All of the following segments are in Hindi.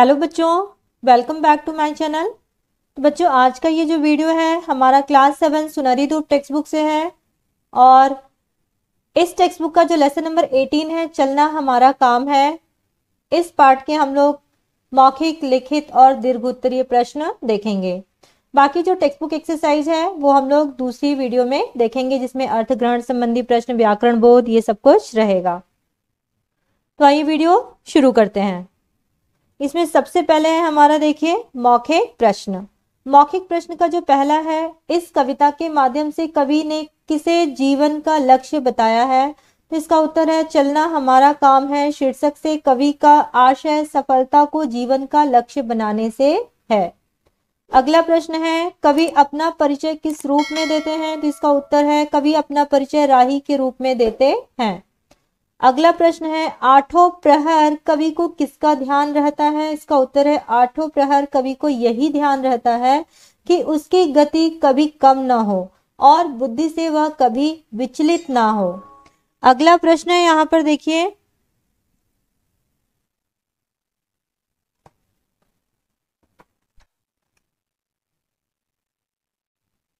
हेलो बच्चों welcome back to my channel तो बच्चों आज का ये जो वीडियो है हमारा क्लास सेवन सुनहरी धूप टेक्स्ट बुक से है और इस टेक्स्ट बुक का जो लेसन नंबर एटीन है चलना हमारा काम है इस पार्ट के हम लोग मौखिक लिखित और दीर्घ उत्तरीय प्रश्न देखेंगे बाकी जो टेक्स्ट बुक एक्सरसाइज है वो हम लोग दूसरी वीडियो में देखेंगे जिसमें अर्थ ग्रहण संबंधी प्रश्न व्याकरण बोध ये सब कुछ रहेगा तो आइए वीडियो शुरू करते हैं इसमें सबसे पहले है हमारा देखिए मौखिक प्रश्न मौखिक प्रश्न का जो पहला है इस कविता के माध्यम से कवि ने किसे जीवन का लक्ष्य बताया है तो इसका उत्तर है चलना हमारा काम है शीर्षक से कवि का आशय सफलता को जीवन का लक्ष्य बनाने से है अगला प्रश्न है कवि अपना परिचय किस रूप में देते हैं तो इसका उत्तर है कवि अपना परिचय राही के रूप में देते हैं अगला प्रश्न है आठों प्रहर कवि को किसका ध्यान रहता है इसका उत्तर है आठों प्रहर कवि को यही ध्यान रहता है कि उसकी गति कभी कम ना हो और बुद्धि से वह कभी विचलित ना हो अगला प्रश्न है यहाँ पर देखिए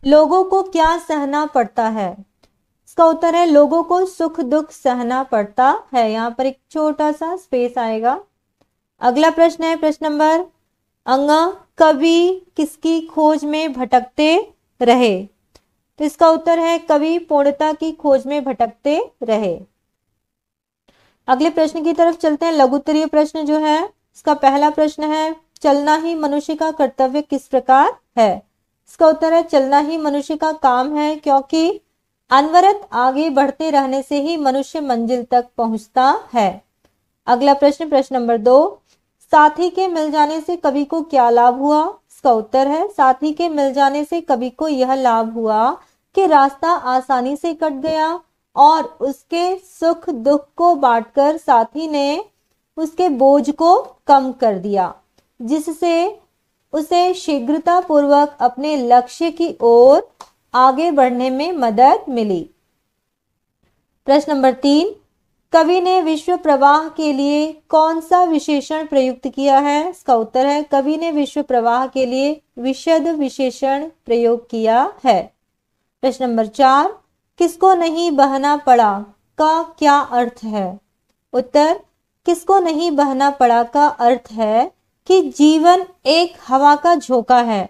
लोगों को क्या सहना पड़ता है इसका उत्तर है लोगों को सुख दुख सहना पड़ता है यहाँ पर एक छोटा सा स्पेस आएगा अगला प्रश्न है प्रश्न नंबर अंग कवि किसकी खोज में भटकते रहे तो इसका उत्तर है कवि पूर्णता की खोज में भटकते रहे अगले प्रश्न की तरफ चलते हैं लघुत्तरीय प्रश्न जो है इसका पहला प्रश्न है चलना ही मनुष्य का कर्तव्य किस प्रकार है इसका उत्तर है चलना ही मनुष्य का काम है क्योंकि अनवरत आगे बढ़ते रहने से ही मनुष्य मंजिल तक पहुंचता है अगला प्रश्न प्रश्न नंबर दो साथी के मिल जाने से कवि को क्या लाभ हुआ इसका उत्तर है साथी के मिल जाने से कवि को यह लाभ हुआ कि रास्ता आसानी से कट गया और उसके सुख दुख को बांटकर साथी ने उसके बोझ को कम कर दिया जिससे उसे शीघ्रता पूर्वक अपने लक्ष्य की ओर आगे बढ़ने में मदद मिली प्रश्न नंबर तीन कवि ने विश्व प्रवाह के लिए कौन सा विशेषण प्रयुक्त किया है इसका उत्तर है कवि ने विश्व प्रवाह के लिए विशद विशेषण प्रयोग किया है प्रश्न नंबर चार किसको नहीं बहना पड़ा का क्या अर्थ है उत्तर किसको नहीं बहना पड़ा का अर्थ है कि जीवन एक हवा का झोंका है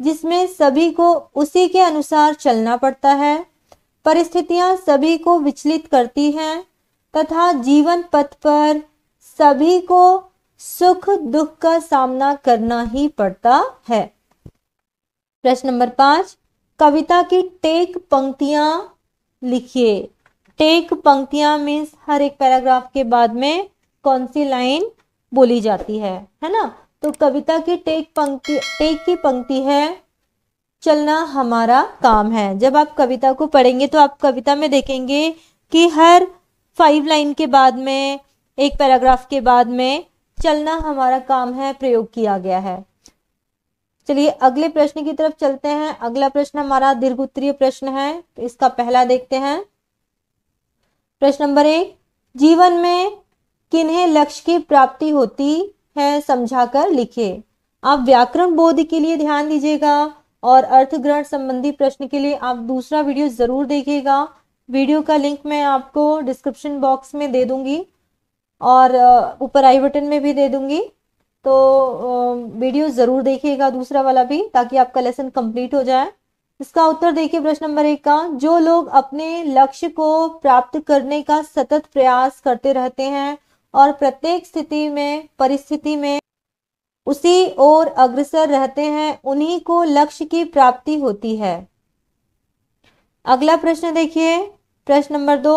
जिसमें सभी को उसी के अनुसार चलना पड़ता है परिस्थितियां सभी को विचलित करती हैं तथा जीवन पथ पर सभी को सुख दुख का सामना करना ही पड़ता है प्रश्न नंबर पांच कविता की टेक पंक्तियां लिखिए टेक पंक्तियां मीन्स हर एक पैराग्राफ के बाद में कौन सी लाइन बोली जाती है है ना तो कविता की टेक पंक्ति टेक की पंक्ति है चलना हमारा काम है जब आप कविता को पढ़ेंगे तो आप कविता में देखेंगे कि हर फाइव लाइन के बाद में एक पैराग्राफ के बाद में चलना हमारा काम है प्रयोग किया गया है चलिए अगले प्रश्न की तरफ चलते हैं अगला प्रश्न हमारा दीर्घ उत्तरीय प्रश्न है तो इसका पहला देखते हैं प्रश्न नंबर एक जीवन में किन्हें लक्ष्य की प्राप्ति होती है समझाकर लिखिए आप व्याकरण बोध के लिए ध्यान दीजिएगा और अर्थग्रहण संबंधी प्रश्न के लिए आप दूसरा वीडियो ज़रूर देखिएगा वीडियो का लिंक मैं आपको डिस्क्रिप्शन बॉक्स में दे दूंगी और ऊपर आई बटन में भी दे दूंगी तो वीडियो ज़रूर देखिएगा दूसरा वाला भी ताकि आपका लेसन कंप्लीट हो जाए इसका उत्तर देखिए प्रश्न नंबर एक का जो लोग अपने लक्ष्य को प्राप्त करने का सतत प्रयास करते रहते हैं और प्रत्येक स्थिति में परिस्थिति में उसी ओर अग्रसर रहते हैं उन्हीं को लक्ष्य की प्राप्ति होती है अगला प्रश्न देखिए प्रश्न नंबर दो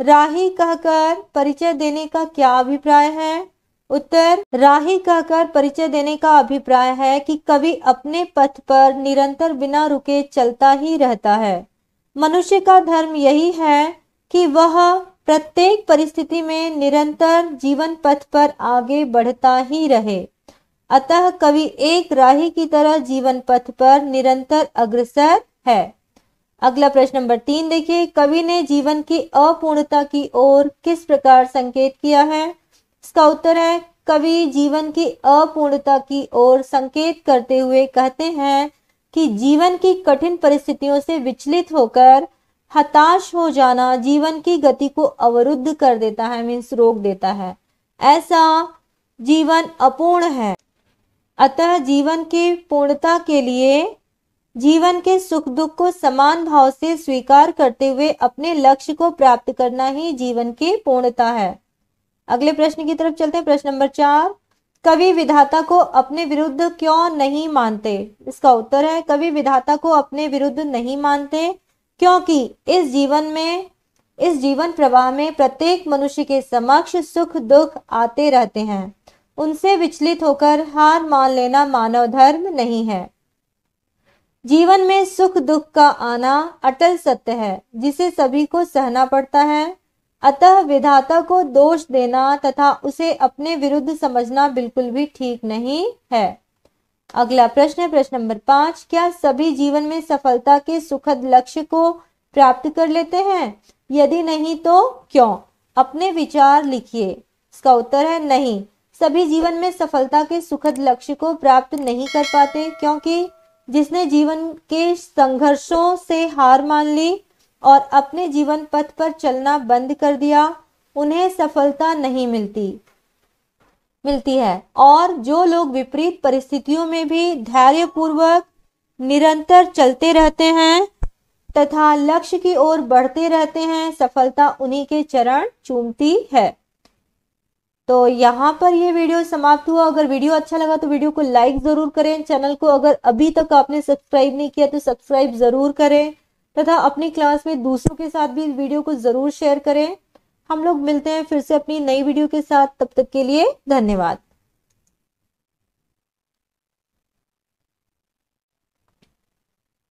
राही कहकर परिचय देने का क्या अभिप्राय है उत्तर राही कहकर परिचय देने का अभिप्राय है कि कवि अपने पथ पर निरंतर बिना रुके चलता ही रहता है मनुष्य का धर्म यही है कि वह प्रत्येक परिस्थिति में निरंतर जीवन पथ पर आगे बढ़ता ही रहे अतः कवि एक राही की तरह जीवन पथ पर निरंतर अग्रसर है अगला प्रश्न नंबर तीन देखिए कवि ने जीवन की अपूर्णता की ओर किस प्रकार संकेत किया है इसका उत्तर है कवि जीवन की अपूर्णता की ओर संकेत करते हुए कहते हैं कि जीवन की कठिन परिस्थितियों से विचलित होकर हताश हो जाना जीवन की गति को अवरुद्ध कर देता है मीन्स रोक देता है ऐसा जीवन अपूर्ण है अतः जीवन के पूर्णता के लिए जीवन के सुख दुख को समान भाव से स्वीकार करते हुए अपने लक्ष्य को प्राप्त करना ही जीवन की पूर्णता है अगले प्रश्न की तरफ चलते हैं प्रश्न नंबर चार कवि विधाता को अपने विरुद्ध क्यों नहीं मानते इसका उत्तर है कवि विधाता को अपने विरुद्ध नहीं मानते क्योंकि इस जीवन में इस जीवन प्रवाह में प्रत्येक मनुष्य के समक्ष सुख दुख आते रहते हैं उनसे विचलित होकर हार मान लेना मानव धर्म नहीं है जीवन में सुख दुख का आना अटल सत्य है जिसे सभी को सहना पड़ता है अतः विधाता को दोष देना तथा उसे अपने विरुद्ध समझना बिल्कुल भी ठीक नहीं है अगला प्रश्न है प्रश्न नंबर पांच क्या सभी जीवन में सफलता के सुखद लक्ष्य को प्राप्त कर लेते हैं यदि नहीं तो क्यों अपने विचार लिखिए इसका उत्तर है नहीं सभी जीवन में सफलता के सुखद लक्ष्य को प्राप्त नहीं कर पाते क्योंकि जिसने जीवन के संघर्षों से हार मान ली और अपने जीवन पथ पर चलना बंद कर दिया उन्हें सफलता नहीं मिलती मिलती है और जो लोग विपरीत परिस्थितियों में भी धैर्य पूर्वक निरंतर चलते रहते हैं तथा लक्ष्य की ओर बढ़ते रहते हैं सफलता उन्हीं के चरण चूमती है तो यहाँ पर ये वीडियो समाप्त हुआ अगर वीडियो अच्छा लगा तो वीडियो को लाइक ज़रूर करें चैनल को अगर अभी तक आपने सब्सक्राइब नहीं किया तो सब्सक्राइब ज़रूर करें तथा अपनी क्लास में दूसरों के साथ भी वीडियो को ज़रूर शेयर करें हम लोग मिलते हैं फिर से अपनी नई वीडियो के साथ तब तक के लिए धन्यवाद